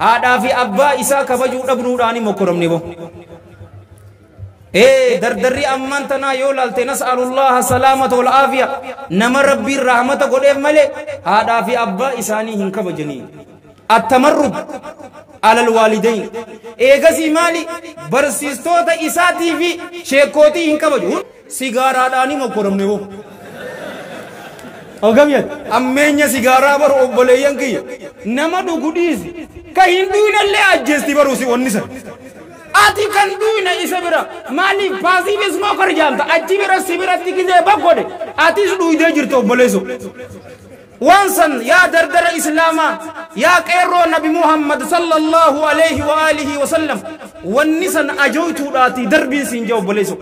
haadhaa fi abbaa isaa kabajuu dhabnuudhaani mokoromne bo ee dardarri ammaan tanaa yoo laalte nas'alullaha salaamata wal aafiya nama rabbiin raahmata godheef malee haadhaa fi abbaa isaanii hin kabajanii attamarrub alal waalidayn eegasii maali barsiistoota isaatii fi sheekootii hin kabaju sigaaraadhaani mokoromne bo ogamyat ammeenya sigaaraa bar obboleeyyan kiyya nama dhugu dhiisi ka hin duunallee ajjeesti baruusi wanni san ati kan duuna isa bira maaliif baasii bismoo kor jaalta achi bira si biratti gizee baggoode atis dhuuytee jirtu obboleessu وانسن يا دردر إسلاما يا قيرو نبي محمد صلى الله عليه وآله وسلم والنسن أجوتو راتي دربين سنجو بليسو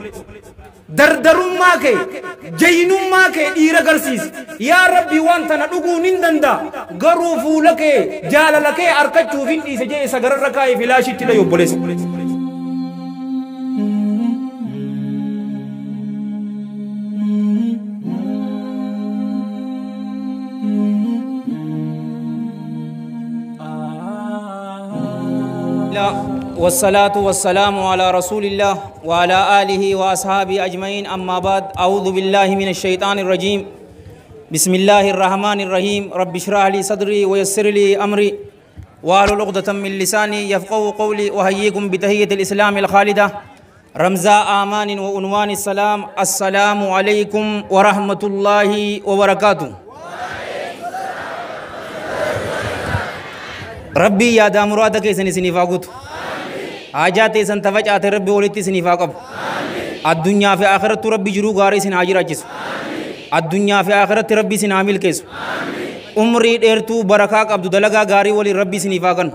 dardarummaa kee jaynummaa kee dhiira garsiisi yaa rabbi waan tana dhuguun hin danda'a garuu fuula kee jaalala kee harkachuuf hin dhiise jee isa gararra kaa'ee filaashitti dha yobboleessa. والصلاة والسلام على رسول الله وعلى آله وأصحابه أجمعين أما بعد أعوذ بالله من الشيطان الرجيم بسم الله الرحمن الرحيم رب اشرح لي صدري ويسر لي أمري واحلل عقدة من لساني يفقهوا قولي وهيكم بتحية الإسلام الخالدة رمزا آمان وعنوان السلام السلام عليكم ورحمة الله وبركاته ربي يا دامرادك إسني سنفاقوتو haajaa teessan tafacaate rabbi walitti isiniif haa qabu addunyaa fi akhiratti rabbi jiruu gaarii isin haa jiraachisu addunyaa fi akhiratti rabbi isin haa milkeessu umrii dheertuu barakaa qabdu dalagaa gaarii waliin rabbi isiniif haa kennu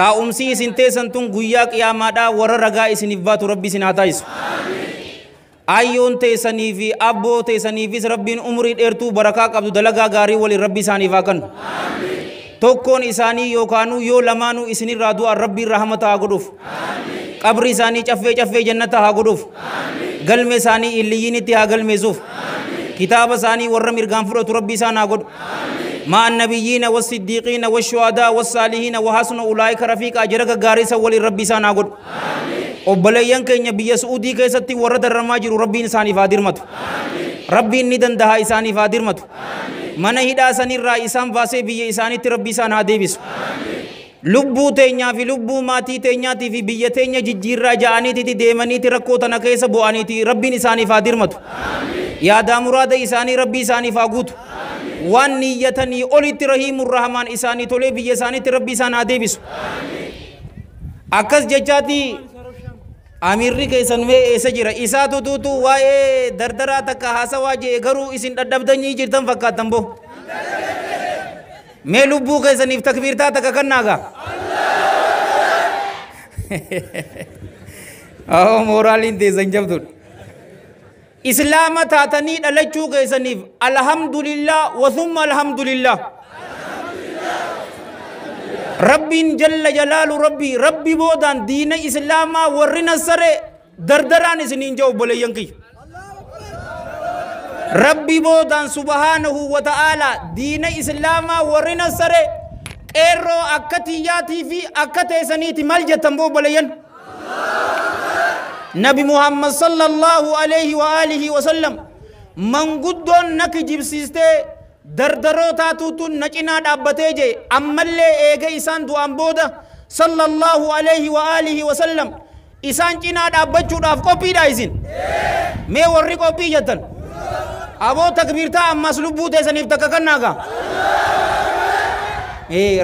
taa'umsi isin teessan tun guyyaa qiyaamaadhaa warra ragaa isiniif baatu rabbi isin haa taa'isu ayyoon teessanii fi abboo teessaniifis rabbiin umrii dheertuu barakaa qabdu dalagaa gaarii waliin rabbi isaaniif tokkoon isaanii yookaanuu yoo lamaanuu isinirraa du'a rabbiin rahmata haa godhuuf qabri isaanii caffee caffee jannata haa godhuuf galme isaanii illiyyiinitti haa galmeessuuf kitaaba isaanii warra mirgaan fudhatu rabbi isaan haa godhu مع النبيين والصديقين والشهداء والصالحين وحسن أولئك رفيقا rabbi غارسا ولي ربي سانا قد وبلين كين بي سعودي كيستي ورد الرماجر ربي إنساني فادرمت ربي ندن دها إنساني فادرمت آمين mana hidhaa sanirraa isaan baasee biyya isaanitti rabbi isaan haa deebisu. Lubbuu teenyaa fi lubbuu maatii teenyaatii fi biyya teenya jijjiirraa ja'aniiti deemaniiti rakkoo tana keessa bu'aniiti rabbiin isaaniif haa dirmatu. Yaadaa muraada isaanii rabbi isaaniif haa guutu. Waan niyyatanii olitti rahiimuun rahamaan isaanii tolee biyya isaaniitti rabbi isaan haa deebisu. Akkas jechaati amiirri keessan mee eessa jira isaatu tuutu waa'ee dardaraa takka haasawaa jee garuu isin dadhabdanii jirtan fakkaatan boo mee lubbuu keessaniif takbiirtaa takka kannaaga oo mooraaliin teessan jabdudha islaama taatanii dhalachuu keessaniif alhamdulillah wasumma alhamdulillah ربين جل جلال ربي ربي بودان دين إسلام ورنا سر دردران سنين جو بولي ينكي ربي بودان سبحانه وتعالى دين إسلام ورنا سر ايرو اكتي ياتي في أكتي سنيتي ملجة تنبو ين نبي محمد صلى الله عليه وآله وسلم من قدون نكي جبسيسته dardaroo taatuutuun na cinaa dhaabbatee jee ammallee eega isaan du'aan booda sallallahu alayhi wa alihi wa sallam isaan cinaa dhaabbachuudhaaf qophiidha isin mee warri qophii jettan aboo takbiirtaa ammas lubbuu teessaniif takka kannaagaa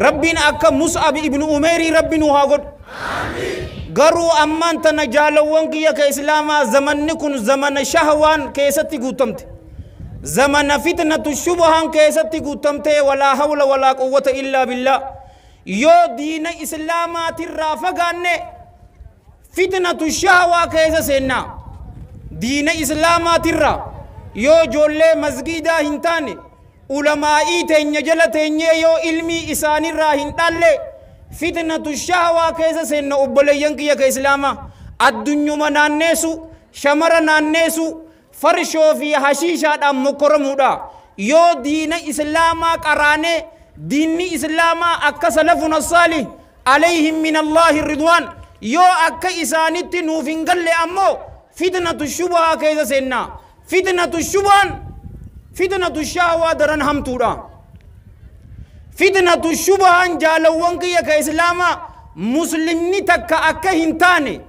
rabbiin akka mus'ab ibnu umeerii rabbi nu haa godhu garuu ammaan tana jaalawwan kiyya ka islaamaa zamanni kun zamana shahwaan keessatti guutamte زمن فتنة الشبهان كيستي قتمتي ولا حول ولا قوة إلا بالله يو دين إسلامات الرافقان فتنة الشهوة كيس سينا دين إسلامات الرا يو جولي مزقيدا هنتاني علمائي تنيا جلا تنيا يو علمي إساني را هنتاني فتنة الشهوة كيس سينا أبليين كيا كإسلاما الدنيا نانيسو شمر نانيسو فرشو في حشيشة دا مكرمو دا يو دين إسلاما قراني دين إسلاما أكا سلفنا الصالح عليهم من الله الرضوان يو أكا إسانت نوفين قل أمو فتنة الشبهة كيدا سينا فتنة الشبهان فتنة الشهوة درن هم تودا فتنة الشبهان جالوان كيا كإسلاما مسلمني تكا أكا هنتاني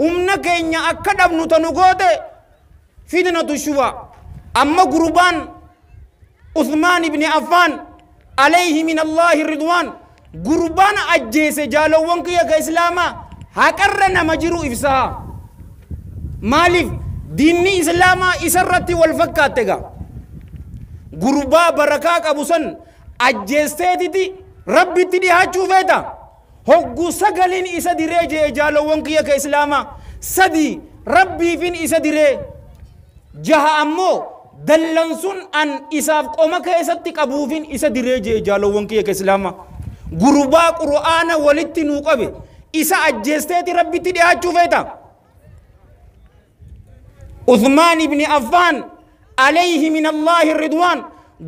humna keenya akka dhabnu tanu فتنة الشبهة أما قربان عثمان بن عفان عليه من الله الرضوان قربان أجيس جالو وانك يا كإسلاما هكرنا مجرو إفساها مالف ديني إسلاما إسرتي والفكاتك gurbaa barakaa qabu san ajjeesteetiti rabbitti dhihaachuu feeta hoggu sagaliin isa diree jee jaalowwan kiyya ka islaamaa sadi rabbiifin isa diree jaha ammoo dallan sun an isaaf qoma keessatti qabuufin isa diree jee jaalowwan gurbaa qura'aana walitti nuu qabe isa ajjeesteeti rabbitti dhiyaachuu feeta. Uthmaan ibni Affaan alayhi min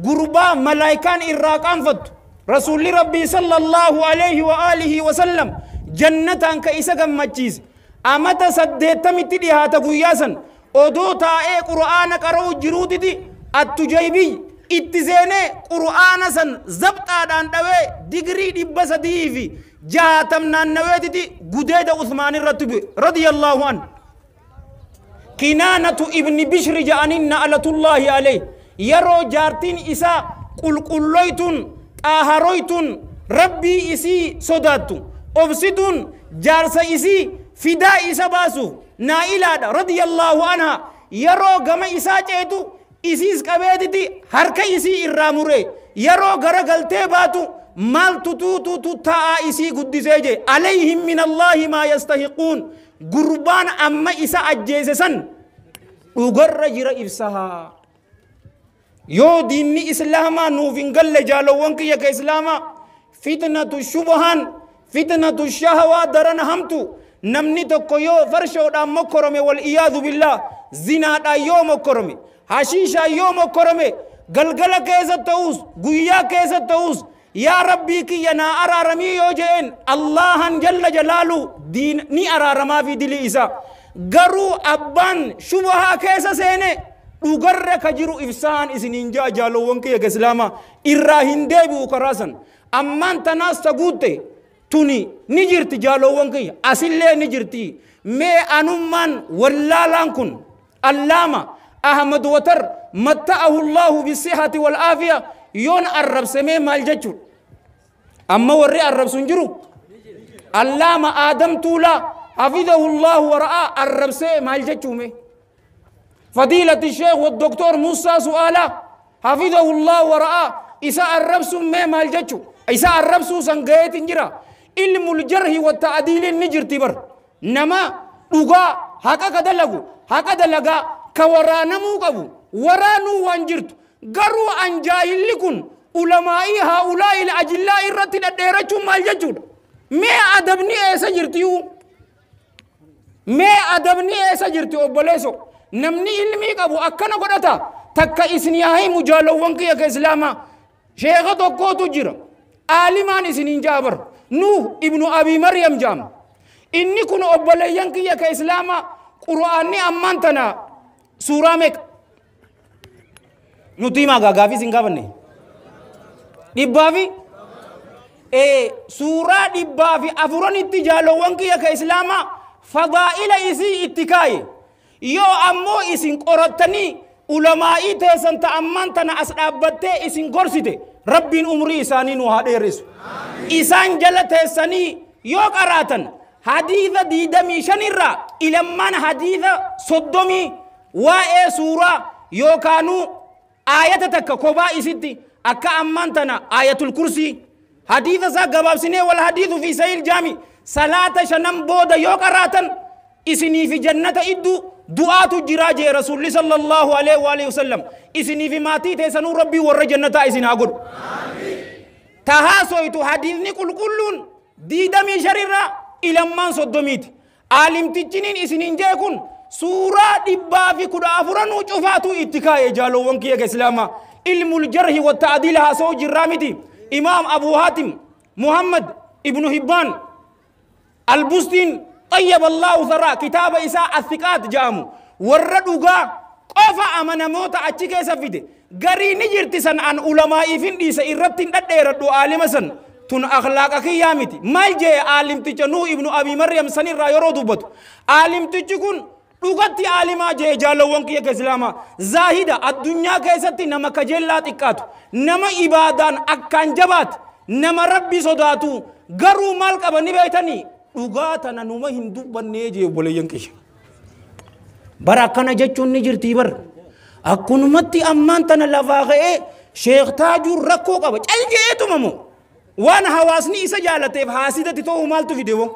gurbaa malaayikaan irraa qaanfattu rasuulli rabbii sallallahu alayhi wa aalihi wa sallam jannataan ka isa gammachiise amata saddeettamitti dhihaata guyyaa sana. oduu taa'ee qura'aana qara'u jiruu didi attujaybii itti seenee qura'aana san zabxaadhaan dhawee digirii dhibba sadii fi jaatam naannawee didi gudeeda usmaan irratti bu'e radiyallaahu an kinaanatu ibni bishri ja'aniin na'alatullaahi alee yeroo jaartiin isaa qulqulloytun xaaharoytun rabbii isii sodaattu obsituun jaarsa isii fidaa isa baasuuf naa'ilaadha radiyallaahu anhaa yeroo gama isaa ceetu isiis qabeetiti harka isii irraa mure yeroo gara galtee baatu maaltu tuutuutu taa'aa isii guddisee jee alayhim min allaahi maa yastahiquun gurbaan amma isa ajjeese san dhugarra jira ibsahaa yoo diinni islaamaa nuuf hin galle jaalowwan kiyya ka islaamaa fitnatu shubhaan fitnatu shahawaa daran hamtu namni tokko yoo farshoodhaan mokkorome wal iyaadu billaa zinaadhaan yoo mokkorome hashiishaan yoo mokkorome galgala keessa ta'us guyyaa keessa ta'us yaa rabbii kiyya naa araaramii yoo je'een allahan jalla jalaalu ni araaramaa fi dilii isaa garuu abbaan shubahaa keessa seene dhugarra ka jiru ibsaan isiniin jaa jaalowwan kiyya islaamaa irraa hin deebi'u karaa san ammaan tanaas taguutte tuni ni jirti jaalowwan kiyya asillee ni jirti mee anummaan wallaalaan kun allaama ahmad watar matta'ahu llaahu bisihati wal'aafiya yoon arrabsamee maal jechuudha amma warri arrabsu hin jiru allaama aadam tuulaa حفظه الله ورعاه الربسي مال جتشومي فضيلة الشيخ والدكتور موسى سؤالا حفظه الله ورعاه إساء الربس مي مال جتشو إساء الربس سنقيت انجرا ilmul jarhi wa ta'diiliin ni jirti bar nama dhugaa haqa ka dalagu haqa dalagaa ka waraanamuu qabu waraanuu waan jirtu garuu an jaahilli kun ulamaa'ii haa ulaa'il ajillaa irratti dhadheerachuun maal jechuudha mee adabni eessa jirtiyuu mee adabni eessa jirti obboleesso namni ilmii qabu akkana godhata takka isin yaa'ii mujaalawwan kiyya ka islaamaa sheeka tokkootu jira aalimaan isiniin jaabaru Nuh ibnu Abi Maryam jam. Inni kun obboleeyyan kiyya ka islama Qur'aanni ammaan tana suuraa meeqa? Nuti tima ga gavi qabanne. Dhibbaa fi suuraa dibavi fi afuran itti jaalowwan kiyya ka islama fadaa'ila isii itti kaaye. Yoo ammoo isin qorattanii ulamaa'ii teessan ta'ammaan tana as isin gorsite rabbin umri isaanii nu deris. إسان جلت سني يوك أراتن حديث دي ديدمي شنرا إلمان حديث صدمي وآي سورة يوكانو آية تكا كوبا إسدي أكا أمانتنا آية الكرسي حديث سا قباب سنة والحديث في سيل جامي صلاة شنم بودا يوك أراتن إسني في جنة إدو دعاة جراج رسول صلى الله عليه وآله وسلم إسني في ماتي تيسنو ربي ور جنة إسنا قد آمين تهاسويتو حديثني كل كلون دي دمي شريرة إلى من صدميت عالم تجنين إسنين جاكون سورة دبا في كل أفران وشفاتو اتكاية جالو وانكيك إسلاما علم الجرح والتعديل هاسو جرامتي إمام أبو هاتم محمد ابن هبان البستين طيب الله ثرى كتاب إساء الثقات جامو ورد قفا أمنا موتا أتكي سفيده garii ni jirti san an ulamaa'ifin dhiise irratti hin dhadheeradhu aalima san tun akhlaaqa kiyyaa miti maal jee aalimticha nuu ibnu abii maryam san irraa yeroo dubbatu aalimtichi kun dhugatti aalimaa jee jaalawwan kiyya islaamaa zaahida addunyaa keessatti nama kajeellaa xiqqaatu nama ibaadaan akkaan jabaatu nama rabbi sodaatu garuu maal qaba ni beeytanii dhugaa tana numa hin dubbannee jee obboleeyyan kiyya bara akkana jechuun ni jirtii bara. akkunumatti ammaan tana lafaa ka'ee sheek taajuun rakkoo qaba caljeetumamu waan hawaasni isa jaalateef haasidatti ta'uu maaltu fide woo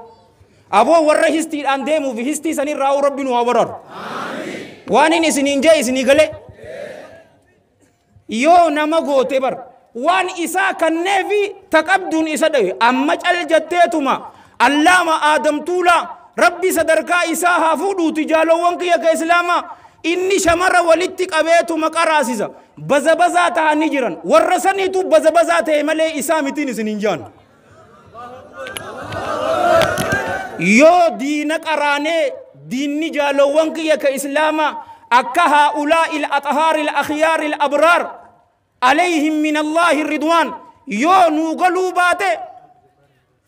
aboo warra histiidhaan deemuuf histii sanirraa uu rabbiin waa wararu waan hin isiniin jee isinii galee yoo nama goote bar waan isaa kanneefi taqabduun isa dhawe amma caljetteetuma allaama aadamtuulaa rabbi sadarkaa isaa haa fuudhuuti jaalowwan kiyya ka islaamaa inni shamarra walitti qabeetu maqaa raasisa. Bazabazaa ta'anii jiran. Warra saniitu bazabazaa ta'e malee isaa mitiin isin hin jaanne. Yoo diina qaraanee diinni jaalowwan kiyya ka islaamaa akka haa'ulaa il axahaar il akhyaar il abraar alayhim min allaahi ridwaan yoo nuu galuu baate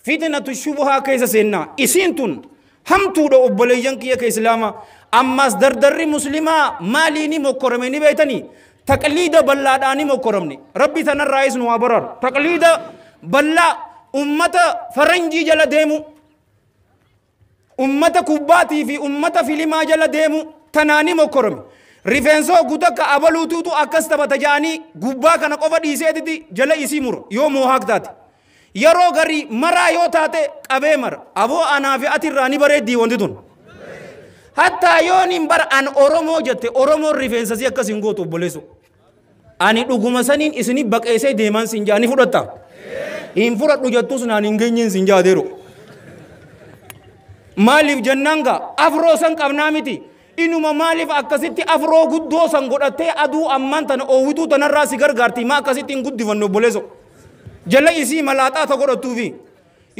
fitnatu shubuhaa keessa seennaa isiin tun hamtuudha obboleeyyan kiyya ka islaamaa ammaas dardarri muslimaa maaliini mokkoramanii beeytanii taqliida bal'aadhaanii mokkoramne rabbi sanarraayis nu haa barar taqliida bal'aa ummata faranjii jala deemu ummata kubbaatii fi ummata filimaa jala deemu tanaanii mokkorame rifeensoo guuta ka abaluutuutu akkas taphata jedhanii gubbaa kana qofa dhiiseetiti jala isii mura yoo moohaak taate yeroo garii maraa yoo taate qabee mara aboo anaa fi atirraa ni bareeddii wanti tun. hattaa yoon hin bar an oromoo jette oromoon rifeensasii akkas hin gootu obboleessu ani dhuguma saniin isinii baqeessee deeman sin jaa ni fudhatta hin fudhadhu jettus naan hin geenyeen sin jaadeeru maaliif jennaan gaa afroo san qabnaa miti inuma maaliif akkasitti afroo guddoo san godhattee aduu ammaan tana oowwituu tanarraa si gargaarti maa akkasitti hin guddifannu obboleessu jala isii malaaxaa ta godhattuufi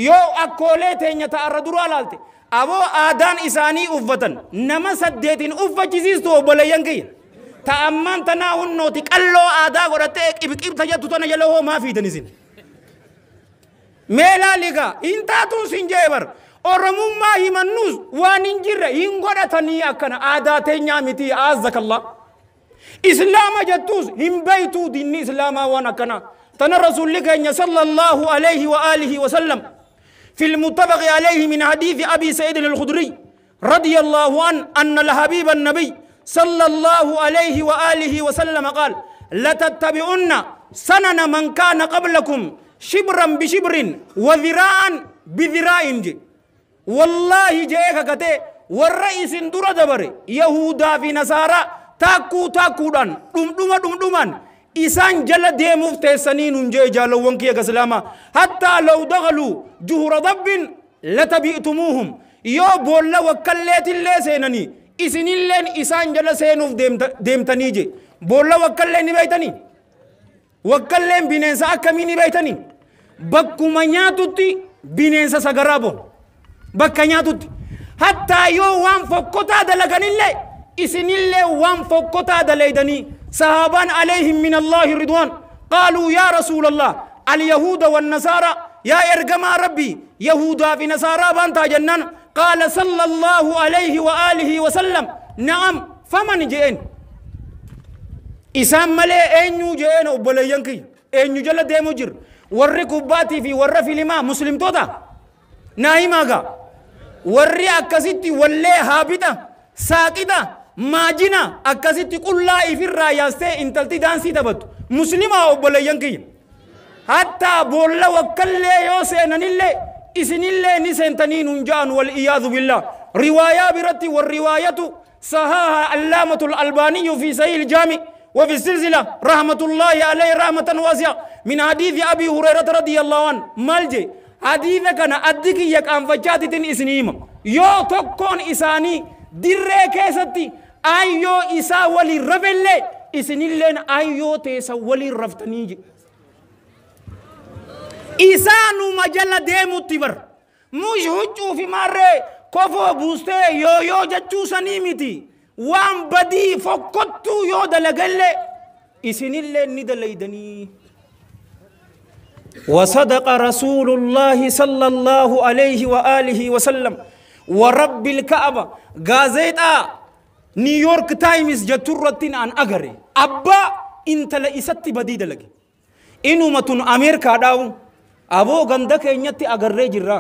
yoo akkoolee teenya ta'arra duraa laalte aboo aadaan isaanii uffatan nama saddeetiin uffachisiistu obboleeyyan kiyya ta'ammaan tanaa hunnooti qalloo aadaa godhattee qibqibta jettu tana jala hoomaa fiidan isin. Mee laaligaa hin taatuun sin jee bar oromummaa himannuus waan hin jirre hin godhatanii akkana aadaa teenyaa miti aazzakallaa. Islaama jettuus hin beeytuu diinni islaamaa waan akkanaa. Tana rasuulli keenya sallallahu alaihi wa alihi wa sallam. في المتفق عليه من حديث أبي سعيد الخدري رضي الله عنه أن الحبيب النبي صلى الله عليه وآله وسلم قال لتتبعن سنن من كان قبلكم شبرا بشبر وذراعا بذراع والله جئك كتي والرئيس دور دبر يهودا في نصارى تاكو تاكو دان دم دم دم دم دم إسان جل ديمو تيسنين نجي جالو ونكي كسلاما حتى لو دغلو جهر ضب لتبئتموهم يو بولا وكلت اللي سينني إسن اللين إسان جل سينوف ديمتني جي بولا وكلين بيتني وكلين بنينسا أكميني بيتني بكما نياتوتي بنينسا سقرابون بكا نياتوتي حتى يو وان فكتا دلقن اللي إسن الله وان فقطا دليدني صحابان عليهم من الله رضوان قالوا يا رسول الله اليهود والنصارى يا إرجما ربي يهودا في نصارى بانتا جنان قال صلى الله عليه وآله وسلم نعم فمن جئن إسام ملي أنيو جئن أبليانكي أنيو جل ديمو جر warri في fi warra filimaa muslimtoota naa'imaaga warri akkasitti ولّي haabita saaqita maajina akkasitti qullaa ifirraa yaastee intalti daansii taphattu muslimaa obboleeyyan kiyya hattaa boolla wakkallee yoo seenanillee isinillee ni seentanii nuun ja'an wal iyaadu billaa riwaayaa biratti wal riwaayatu sahaha allaamatul albaaniyyu fi sahii iljaami وفي السلسلة رحمة الله عليه رحمة واسعة من حديث أبي هريرة رضي الله عنه مالجي حديث كان أدكي يك أنفجات تن إسنيم يو تكون إساني دري كيستي ayyoo isaa waliin rafellee isinilleen ayyoo teessa waliin raftanii jiru. Isaanuma jala deemutti bar mushi huccuu fi maarree kofoo buustee yooyoo yo sanii miti waan badii fokkottuu yoo dalagallee isinillee ni dalaydanii. وصدق رسول الله صلى الله عليه وآله وسلم ورب الكعبة غازيتا نيويورك تايمز جتورتين ان اغري ابا انت لا يستي بديد لك انو متون أميركا داو ابو غندك ينتي اغري جرا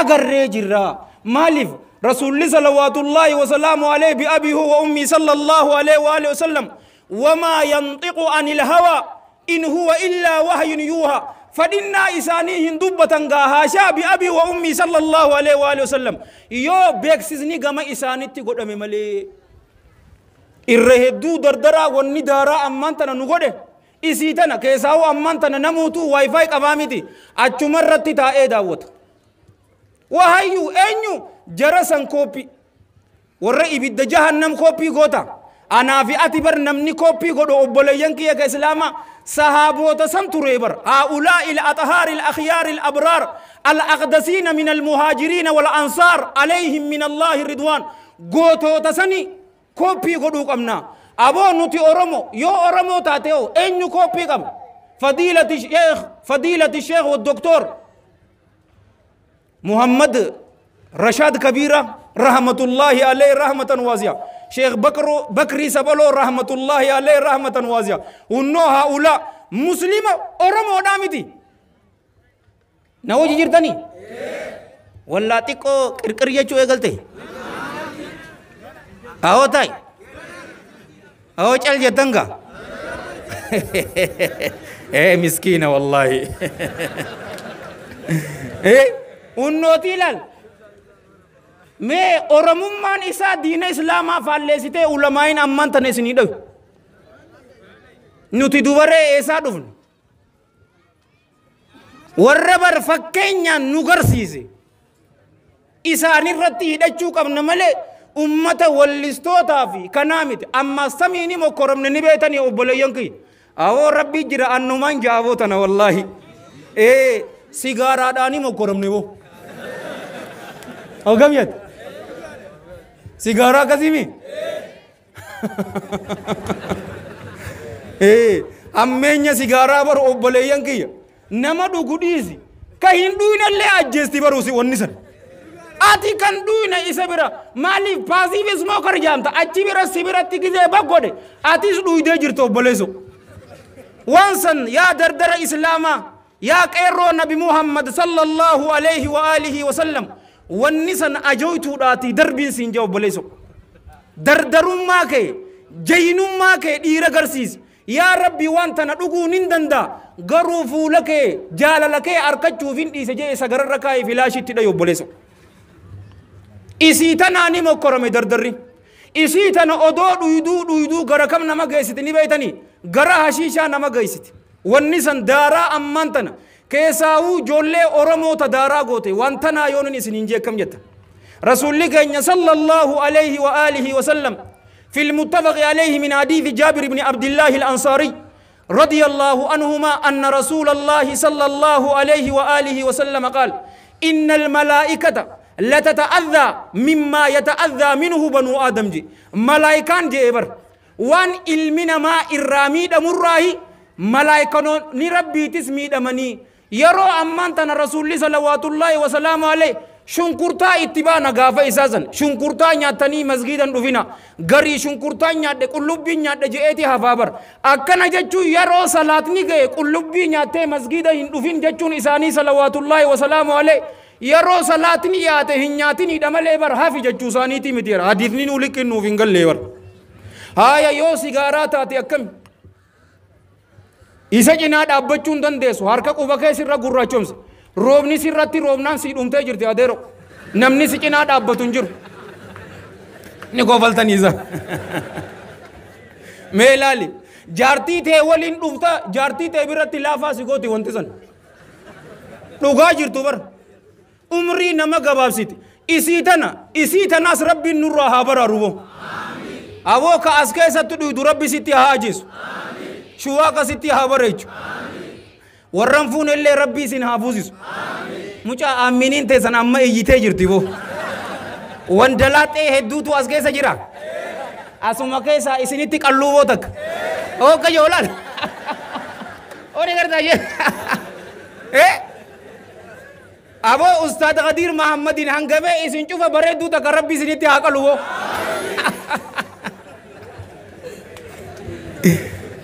اغري جرا مالف رسول الله صلوات الله وسلامه عليه بابي وامي صلى الله عليه واله وسلم وما ينطق عن الهوى ان هو الا وهي يوها فدنا إساني هندوبة غاهاشا بأبي وأمي صلى الله عليه وآله وسلم يو بيكسيزني غما إساني تقول أمي ملي irra hedduu dardaraa wanni daaraa ammaan tana nu godhe isii tana keessaa hoo ammaan tana namuutu waayifaayi qabaa miti achuma irratti taa'ee daawwata wahayyuu eenyu jara san kooppii warra ibidda jahannam kooppii goota anaa fi ati bar namni kooppii godhu obboleeyyan kiyya ka islaamaa صحابوتا سمتوري بر هؤلاء الأطهار الأخيار الأبرار الأقدسين من المهاجرين والأنصار عليهم من الله الرضوان قوتو تسني كوبي قدوك أمنا أبو نتي أرمو يو أرمو تاتيو أين كوبي قم فضيلة الشيخ فضيلة الشيخ والدكتور محمد رشاد كبيره رحمت الله علی رحمة وازیا شیخ بكر بكري سبلو رحمة الله عليه وازیا انو ها اولا مسلم أرم ودامتي نوجي جرتني کو کرکر یہ چوئے گلتے آو تاي آو چل جدنگا ايه مسكينة والله ايه ونوتي لال mee oromummaan isaa diina islaamaa faalleessitee ulamaayin ammaan tana isinii dhawi. Nuti dubaree eessaa dhufne. Warra bar fakkeenyaan nu garsiise. Isaanirratti hidhachuu qabna malee ummata wallistootaa fi kanaa miti. Amma samiini mokkoromne ni beetanii obboleeyyan kiyya. Awoo rabbii jira annumaan jaaboo tana wallaahi. Ee sigaaraadhaanii mokkoromne boo. Hoggamyatti. سيجاره كاسيمي ايه امين سيجاره بر اوبليان كي نما دوغوديسي كاين دوينا لي اجستي بروسي ونسن ati kan duina isa bira maliif paasiif smooker jaamta achi bira sibiratti gizee baggoode atis dhuyidee jirta obboleessu waan san yaa dardara islaamaa yaa qeerroo nabi muhammad sallallahu alayhi wa alihi wa sallam wanni san ajooytuudhaati darbiin siin jaa obboleessa dardarummaa kee jaynummaa kee dhiira garsiisi yaa rabbi waan tana dhuguun hin danda'a garuu fuula kee jaalala kee harkachuuf hin dhiise jee isa gararra kaa'ee filaashitti dha obboleessa isii tanaa ni mokkorame dardarri isii tana odoo dhuyduu dhuyduu gara kam nama geessiti ni beeytanii gara hashiishaa nama geessiti wanni san daaraa ammaan tana. كيساو ijoollee Oromoo تدارا غوتي وانتنا naayoonin isiniin jeekkam jetta. رسول keenya صلى الله عليه وآله وسلم في المتفق عليه من حديث جابر بن عبد الله الأنصاري رضي الله عنهما أن رسول الله صلى الله عليه وآله وسلم قال إن الملائكة لا تتأذى مما يتأذى منه بنو آدم جي ملائكان جي إبر وان علمنا ما إرامي دمراهي ملائكة نربي تسمي دمني yeroo ammaan tana rasuulli salawaatullaahi wasalaamu alee shunkurtaa itti baana gaafa isaa san shunkurtaa nyaatanii masgiidan dhufina garii shunkurtaa nyaadhe qullubbii nyaadhe je'eeti hafaa bar akkana jechuun yeroo salaatni ga'e qullubbii nyaattee masgiida hin dhufin jechuun isaanii salawaatullaahi wasalaamu alee yeroo salaatni dhiyaate hin nyaatinidha malee bar hafi jechuu isaaniiti miti hadiisni nuu liqinnuuf hin gallee bar haaya yoo sigaaraa taate akkami isa cinaa dhaabbachuu hin dandeessu harka quba kee sirra gurraachomse roobni sirratti roobnaan si dhumtee jirti adeero namni si cinaa dhaabbatu hin jiru ni gofaltaniisa mee ilaali jaartii tee waliin dhufta jaartii tee biratti laafaa si gooti wanti san dhugaa jirtu bara umrii nama gabaabsiti isii tana isii tanaas rabbiin nurraa haa baraaru boo awoo ka as keessatti dhuydu rabbi sitti haa ajjeesu. Shuu akkasitti haa bareechu. Warran fuunellee rabbii isin haa buusisu. Mucaa aaminiin teessan amma iyyitee jirti boo. Wandalaa ta'e hedduutu as keessa jira. Asuma keessaa isinitti qalluu boo takka. Hooka joolaan. Odi gartaa jee. Aboo Ustaad Qadir Mahammadiin hangamee isin cufa bareedduu takka rabbi isinitti haa qalu boo.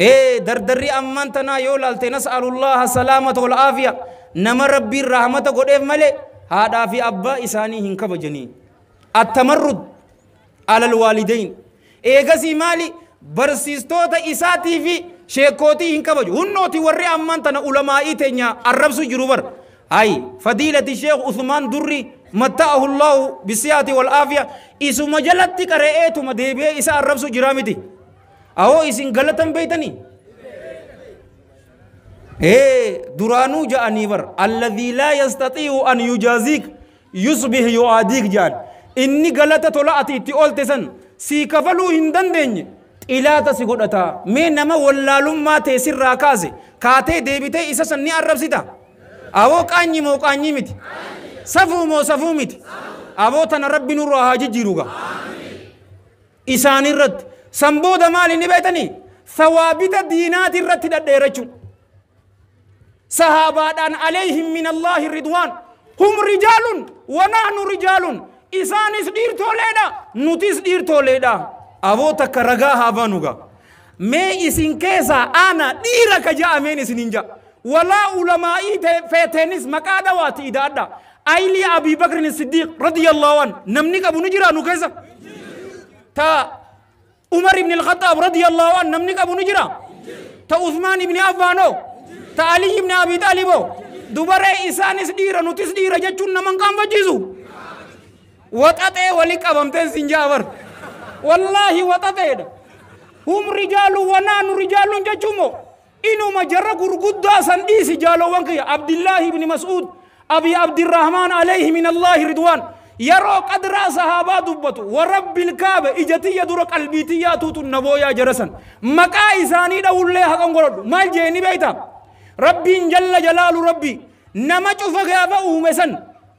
إيه دردري أمان تنا يولال تنسأل الله سلامة والعافية نما ربي الرحمة قد ملي هذا في أبا إساني هنك بجني التمرد على الوالدين إيغسي مالي برسيستو تا إسا تي في شيكوتي هنك بجو هنوتي ورّي أمان تنا علمائي تنيا الرب سجروبر أي فضيلة الشيخ عثمان دري متاه الله بسياتي والعافية إسو مجلت تي کر ايه رئيتو مدهبه إسا الرب تي awoo isin galatan beeytanii duraanuu ja'anii bar alladhii laa yastaxii'u an yujaaziik yusbih yu'aadiik jaan inni galata tola ati itti oolte san sii kafaluu hin dandeenye xilaata si godhata mee nama wallaalummaa tee kaase kaatee deebitee isa san ni arrabsita awoo qaanyi moo qaanyi miti safuu moo safuu miti awoo tana rabbi nurraa haa jijjiiruga isaanirratti sanbooda maal inni beetanii sawaabita diinaati irratti dhadheera jechuudha. Sahaabaadhaan aleehim min Allaahi ridwaan hum rijaalun wanaanu rijaalun isaanis dhiirtoleedha nutis dhiirtoleedha. Aboo takka ragaa haa baanu gaa. Mee isin keessaa aanaa dhiira ka ja'ameen isinin ja'a. Walaa ulamaa'ii feeteenis maqaa dhawaati idaadha. Ayilii Abii Bakrin Siddiiq radiyallaahu an namni qabu ni jiraa nu keessa. Taa عمر بن الخطاب رضي الله عنه نمني قبو نجرا تا عثمان بن عفانو تا علي بن عبي طالبو دوباره إسان سدير نوتس دير جچون نمان قام بجيزو وطاته ولي قبمت سنجاور والله وطاته هم رجال ونان رجال جچومو إنو قرقود غرغدا سنديس جالو وانك عبد الله بن مسعود أبي عبد الرحمن عليه من الله رضوان يرو قدر صحابة دبتو ورب الكعبة إجتي يدور قلبي تياتو تنبو يا جرسن مكا إساني دا ولي حقن قرد ما الجيني بيتا ربي جل جلال ربي نما چوفا غيابا اومسن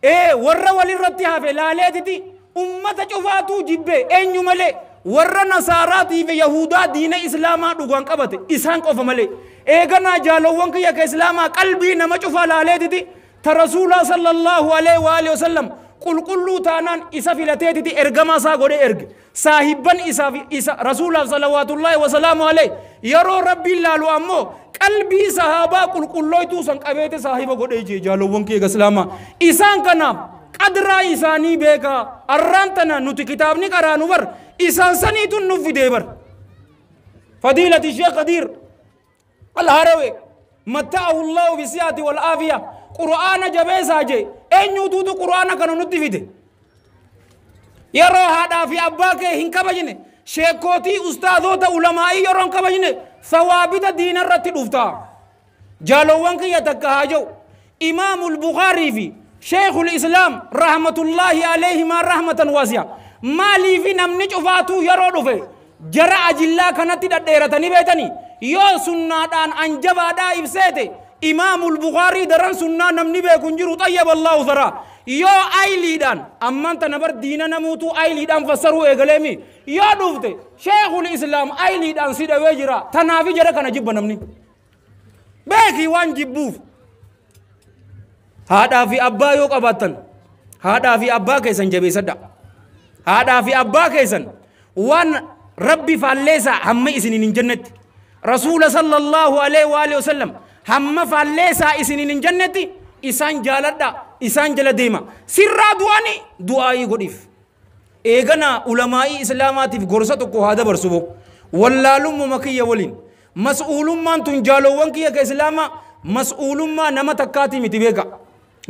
اي ور ولي رتي حافي لاليتي أمة چوفاتو جبه اينيو ملي ور نصاراتي في يهودا دين إسلاما دوغان قبت إسان قف ملي ايغنا جالوان كيا كإسلاما قلبي نما چوفا لاليتي ترسول صلى الله عليه وآله وسلم qulqulluu taanaan isa filateetiti ergamaa isaa godhee erge saahibban isaaf isa rasuulaaf salawaatullaahi wasalaamu alee yeroo rabbi ilaalu ammoo qalbii sahaabaa qulqullooytuu san qabeete saahiba godhee jee jaalowwan kee gaslaamaa isaan kanaaf qadraa isaanii beekaa arraan tana nuti kitaabni qaraanu bar isaan saniitun nuuf fidee bar fadiilati sheekh qadiir alharawe matta'ahu allahu bisi'ati wal aafiya qur'aana jabeesaa jee eenyuutuutu quraana kana nutti fide yeroo haadhaa fi abbaa kee hin kabajne sheekootii ustaadota ulamaa'ii yeroo hin kabajne sawaabita diina irratti dhufta jaalowwan kiyya takka haa jiru imaamu albukaarii fi sheekhu lislaam rahmatullaahi aleehimaa rahmatan waasiya maaliifi namni cufaatuu yeroo dhufe jara ajillaa kanatti dhadheeratanii beetanii yoo sunnaadhaan anjabaadhaa ibseete إمام البخاري درن سنة نمني بيكون جرو طيب الله ثرا يو أي ليدان أما أنت نبر دينا نموتو أي ليدان فسرو إغلامي يو دوفت شيخ الإسلام أي ليدان سيدة وجرا تنافي جرا كان جب نمني بيكي وان جيبوف هذا في أبا يو أباتن هذا في أبا كيسن جبي سدا هذا في أبا كيسن وان ربي فالليسا همي إسنين جنة رسول صلى الله عليه وآله وسلم hamma faallee isaa isiniin hin jannetti isaan jaaladha isaan jala deema sirraa du'aani du'aayii godhiif eegana ulamaa'ii islaamaatiif gorsa tokko haa dabarsu boo wallaalummuma kiyya waliin mas'uulummaan tun jaalowwan kiyya ka islaamaa mas'uulummaa nama takkaati miti beeka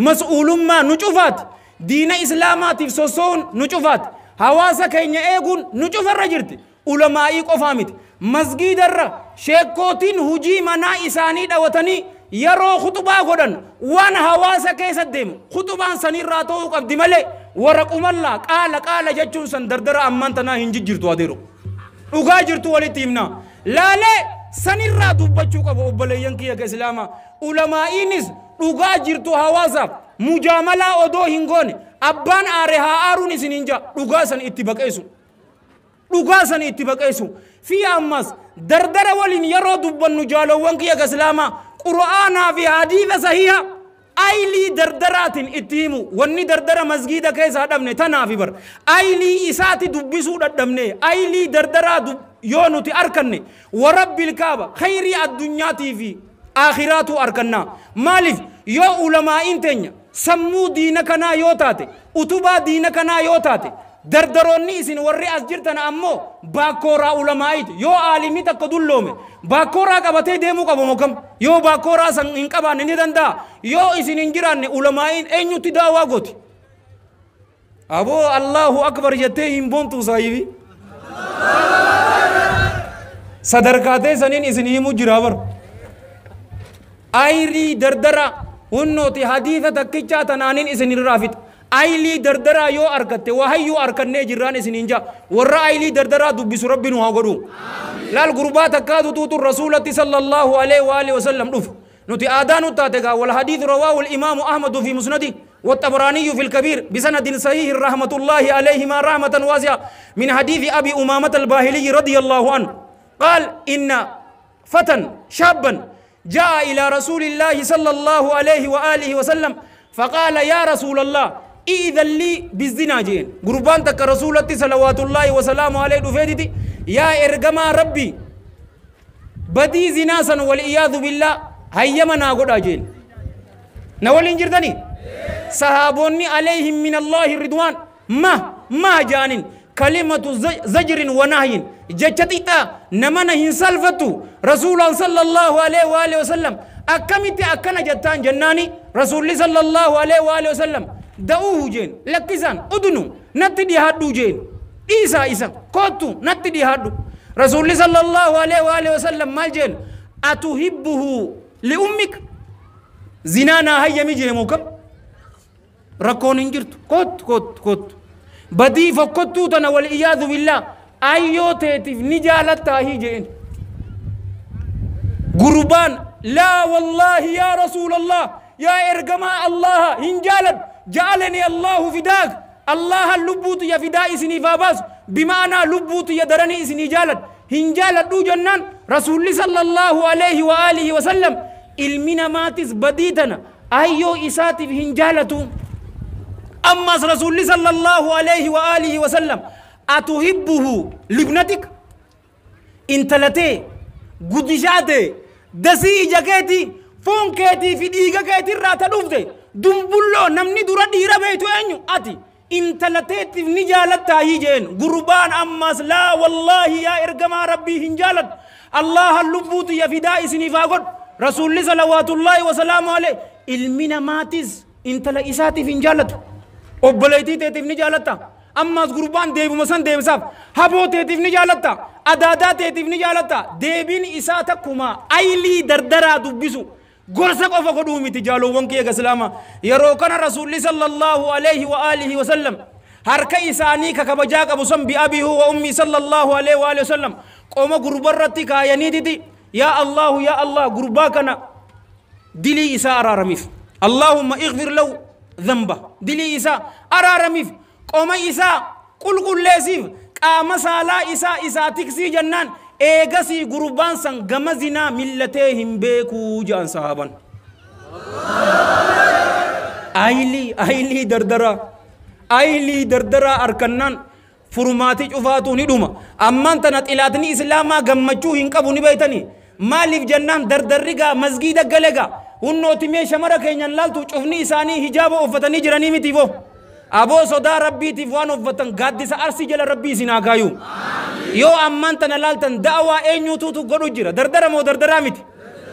mas'uulummaa nu cufaati diina islaamaatiif sossoon nu cufaati hawaasa keenya eeguun nu cufarra jirti ulamaa'ii qofaa miti masgiidarra sheekkootiin hujii manaa isaanii dhawatanii yeroo kutubaa godhan waan hawaasa keessa deemu kutubaan sanirraa ta'uu qabdi malee warra qumallaa qaala qaala jechuun san dardara ammaan tanaa hin jijjiirtu adeero dhugaa jirtu walitti himna laalee sanirraa dubbachuu qabu obboleeyyan kiyya ka islaamaa ulamaa'iinis dhugaa jirtu hawaasaaf mujaamalaa odoo hin goone abbaan aare haa aaruun isin hin jaa dhugaa san itti baqeessu dhugaa san itti baqeessu في أمس دردر ولين يرو دبن نجالو ونكي كسلاما قرآن في حديث صحيح أيلي دردرات اتيمو وني دردر مسجد كيس هدمني تنا في بر أيلي إساتي دبسو دمني أيلي دردرة دب يونو تي أركني ورب الكعبة خيري الدنيا تي في آخراتو أركنا مالف يو علماء انتن سمو دينكنا يوتاتي أتوبا دينكنا يوتاتي dardaroonni isin warri as jirtan ammoo baakooraa ulamaa'iiti yoo aalimii takka dulloome baakooraa qabatee deemuu qabu mogam yoo baakooraa san hin qabaanne ni danda'a yoo isin hin jiraanne ulamaa'iin eenyutti daawaa gooti aboo allahu akbar jettee hin boontu saayibi sadarkaa teessaniin isin himuu jiraa bar ayrii dardara hunnooti hadiisa takkichaa tanaanin isin irraa fixa أي لي دردرا يو اركت وهي يو اركن نجران سنينجا ور ايلي دردرا دوبي سربي نو غرو لال غربات كادو توت الرسول صلى الله عليه واله وسلم نوف نوتي آدانو تاتغا والحديث رواه الامام احمد في مسندي والتبراني في الكبير بسند صحيح رحمة الله عليهما رحمة واسعة من حديث أبي أمامة الباهلي رضي الله عنه قال إن فتى شابا جاء إلى رسول الله صلى الله عليه وآله وسلم فقال يا رسول الله iidalli bizdinaa jeen gurbaan takka rasuulatti salawaatullaahi wasalaamu alee dhufeetiti yaa ergamaa rabbi badii zinaa san wal iyaadu billaa hayyama naa godhaa jeen na waliin jirtanii sahaabonni aleehim min allaahi ridwaan ma ma jaanin kalimatu zajrin wa nahyin jecha xiqqaa namana hin salfattu rasuulaan sallallahu alaihi wa alihi wasallam akkamitti akkana jettaan jennaani rasuulli sallallahu alaihi wa alihi wasallam da'uuhu jeen lakkisaan udnu natti dhiyaadhu jeen dhiisaa isa kootu natti dhiyaadhu rasuulli sallallahu alaihi wa alihi wasallam maal jeen atuhibbuhu li'ummik zinaa naa hayyami jeemu kam rakkoon hin jirtu kootu kootu kootu badii fokkottuu tana wal iyyaadu billaa ayyoo teetiif ni jaalattaahii jeen gurbaan laa wallaahi yaa rasuula allah yaa ergamaa allaha hin jaalad جعلني الله فداك الله اللبوت يا فداء سني فاباس بمعنى لبوت يا درني إسني جالت هنجالت دو جنان رسول صلى الله عليه وآله وسلم المنا ماتس بديتنا أيو إساتي إساتف هنجالتو أما رسول صلى الله عليه وآله وسلم أتحبه لبنتك انتلتي قدشاتي دسي جاكيتي فون كيتي في ديقا كيتي راتا دفتي dumbullo namni dura dhiira beeytu eenyu ati intala nijalata ni jaalattaayii gurbaan ammas laa wallaahi yaa ergamaa rabbii hin jaaladhu allahan lubbuutu ya fidaa isiniifaa godhu rasuulli salawaatullaahi wasalaamu alee ilmi namaatis intala isaatiif hin jaallatu obboleetii teetiif ni jaalatta ammaas gurbaan deebuma san deebisaaf haboo teetiif ni jaalatta adaadaa teetiif ni jaalatta deebiin isaa takkuma dardaraa dubbisu gorsa qofa godhuu miti jaalowwan kiyya gaslaama yeroo kana rasuulli sallallahu alaihi wa alihi wa sallam harka isaanii ka kabajaa qabu san bi'abii wa ummii sallallahu alaihi wa alihi wa sallam qooma gurbarratti kaayaniititi yaa allahu yaa allah gurbaa kana dilii isaa araaramiif allaahumma ighfir lahu dhanba dilii isaa araaramiif qooma isaa qulqulleessiif qaama saalaa isaa isaa tiksii jennaan eegasii gurbaan san gama zinaa millatee hin beekuu jedhan sahaaban ayilii ayilii dardaraa ayilii dardaraa harkannaan furmaatii cufaatu ni dhuma ammaan tana xilaatni islaamaa gammachuu hin qabu ni beeytanii maaliif jennaan dardarri gaa masgiida gale gaa hunnootimee shamara keenyan laaltu cufni isaanii hijaaba uffatanii jiranii mitiifoo aboo sodaa rabbiitiif waan uffatan gaaddisa arsii jala rabbii isin haagaayuu. yoo ammaan tana laaltan da'awaa eenyuutuutu godhu jira dardara moo dardaraa miti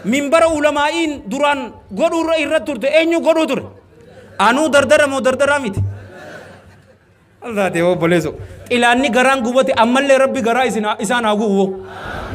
minbara ulamaa'iin duraan godhuu irra turte eenyu godhuu ture anuu dardara moo dardaraa miti allaatee obboleesso xilaanni garaan gubate ammallee rabbi garaa isaan haa gubuwo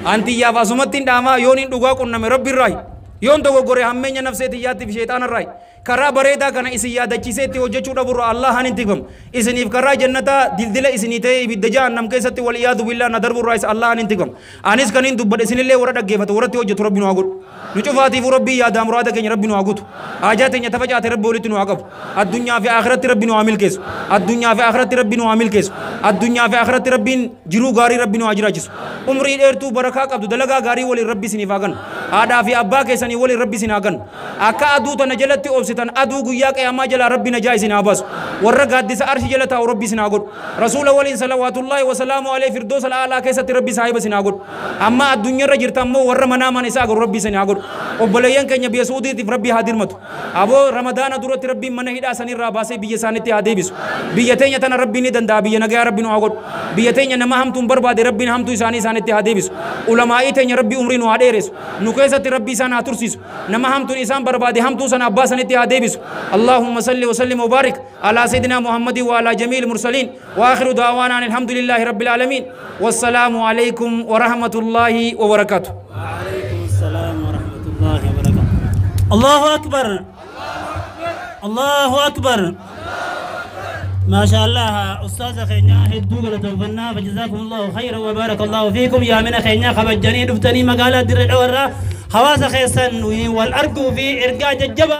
antiyyaaf asumatti hin dhaamaa yoon hin dhugaa qunname rabbi irraayi yoon dogoggore hammeenya nafseeti iyyaattiif sheexaanarraayi karaa bareedaa kana isin yaadachiisee itti hojjechuu dhaburra Allah haan itti gamu isiniif karaa jannataa dildila isinii ta'ee ibidda jahannam keessatti wal iyaadu billaa na darburraa isa Allah haan itti gamu anis kan hin dubbadhe isinillee warra dhaggeeffatu warratti hojjetu rabbi nu haa godhu nu cufaatiif rabbii yaadaa muraada keenya rabbi nu haa guutu haajaa teenya tafacaate rabbi walitti nu haa qabu addunyaa fi akhiratti rabbi nu haa milkeessu addunyaa fi akhiratti rabbi nu haa milkeessu addunyaa fi akhiratti rabbiin jiruu gaarii rabbi nu haa jiraachisu umrii dheertuu barakaa qabdu dalagaa gaarii waliin rabbi isiniif haa kennu haadhaa fi abbaa keessanii waliin rabbi isin haa kennu akka aduu tana jalatti obsa قبسطن أدو قياك يا ماجل ربنا جائز نابس ورقات ديس أرش جلتا وربي سناغد رسول ولين صلوات الله وسلام عليه فردوس الآلا كيسة ربي صاحب سناغد أما الدنيا رجل تمو ورمنا من ساغر ربي سناغد وبلين كن يبي سودي تف ربي حاضر متو أبو رمضان دورة ربي من هدا سنير راباسي بيجي سانتي هادي بيسو بيجتين يتنا ربي ندن دابي ينجا ربي نواغد بيجتين ينما هم تم برباد ربي هم تو ساني سانتي هادي بيسو علماء تين ربي عمري نواديرس نكيسة ربي سانا ترسيس نما هم تو إنسان برباد هم تو سنا أبا سنتي ديبس اللهم صل وسلم وبارك على سيدنا محمد وعلى جميع المرسلين واخر دعوانا الحمد لله رب العالمين والسلام عليكم ورحمه الله وبركاته وعليكم السلام ورحمه الله وبركاته الله اكبر الله اكبر ما شاء الله أستاذ خينا هدوغ لتوفنا فجزاكم الله خيرا وبارك الله فيكم يا من خينا خبجني دفتني مقالة درع ورا خواص خيسن والأرجو في إرقاء الجبل